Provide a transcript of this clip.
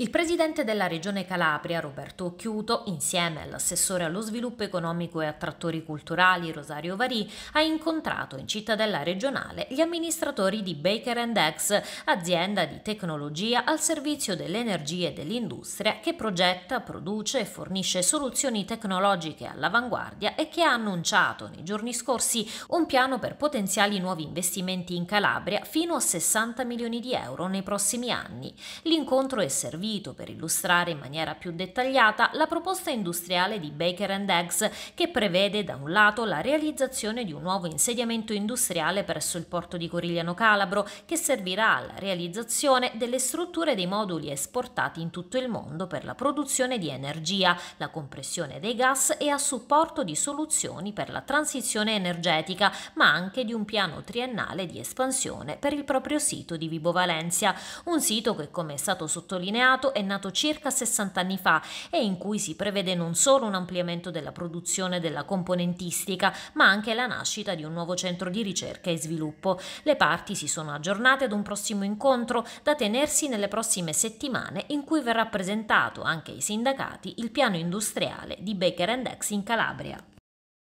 Il presidente della regione Calabria, Roberto Occhiuto, insieme all'assessore allo sviluppo economico e attrattori culturali Rosario Varì, ha incontrato in cittadella regionale gli amministratori di Baker X, azienda di tecnologia al servizio dell'energia e dell'industria che progetta, produce e fornisce soluzioni tecnologiche all'avanguardia e che ha annunciato nei giorni scorsi un piano per potenziali nuovi investimenti in Calabria fino a 60 milioni di euro nei prossimi anni. L'incontro è servito approfondito per illustrare in maniera più dettagliata la proposta industriale di Baker Eggs che prevede da un lato la realizzazione di un nuovo insediamento industriale presso il porto di Corigliano Calabro che servirà alla realizzazione delle strutture dei moduli esportati in tutto il mondo per la produzione di energia, la compressione dei gas e a supporto di soluzioni per la transizione energetica, ma anche di un piano triennale di espansione per il proprio sito di Vibo Valencia, un sito che come è stato sottolineato Senato è nato circa 60 anni fa e in cui si prevede non solo un ampliamento della produzione della componentistica, ma anche la nascita di un nuovo centro di ricerca e sviluppo. Le parti si sono aggiornate ad un prossimo incontro da tenersi nelle prossime settimane in cui verrà presentato anche ai sindacati il piano industriale di Baker Dex in Calabria.